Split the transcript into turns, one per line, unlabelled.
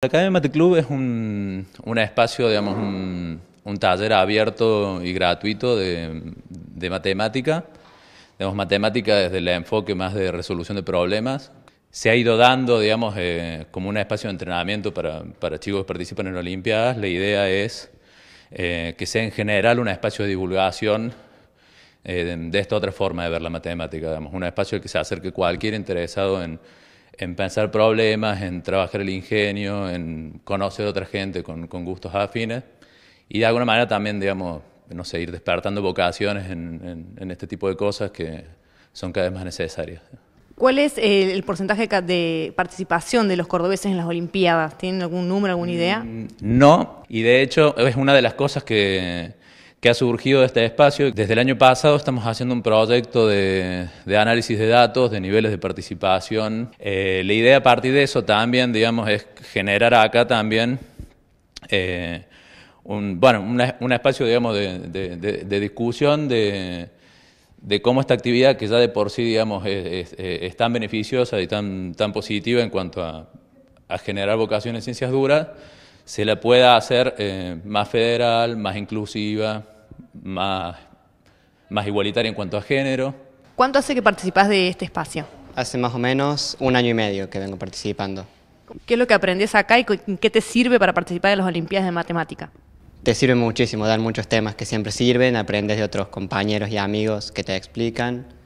La Academia Mate Club es un, espacio, digamos, un, taller abierto y gratuito de, matemática. Digamos, matemática desde el enfoque más de resolución de problemas. Se ha ido dando, digamos, eh, como un espacio de entrenamiento para, chicos que participan en Olimpiadas. La idea es eh, que sea en general un espacio de divulgación eh, de, de esta otra forma de ver la matemática, digamos, un espacio al que se acerque cualquier interesado en en pensar problemas, en trabajar el ingenio, en conocer a otra gente con, gustos afines y de alguna manera también, digamos, no sé, ir despertando vocaciones en, este tipo de cosas que son cada vez más necesarias.
¿Cuál es el porcentaje de participación de los cordobeses en las Olimpiadas? ¿Tienen algún número, alguna idea? Mm,
no, y de hecho es una de las cosas que, que ha surgido de este espacio. Desde el año pasado estamos haciendo un proyecto de, análisis de datos, de niveles de participación. Eh, la idea a partir de eso también, digamos, es generar acá también eh, un, bueno, un, espacio, de, discusión de cómo esta actividad, que ya de por sí, digamos, es, eh, tan beneficiosa y tan, positiva en cuanto a, generar vocaciones en ciencias duras, se la pueda hacer eh, más federal, más inclusiva, más, más igualitaria en cuanto a género.
¿Cuánto hace que participás de este espacio?
Hace más o menos un año y medio que vengo participando.
¿Qué es lo que aprendes acá y qué te sirve para participar de las Olimpiadas de Matemática? Te sirve muchísimo, dan muchos temas que siempre
sirven, aprendes de otros compañeros y amigos que te explican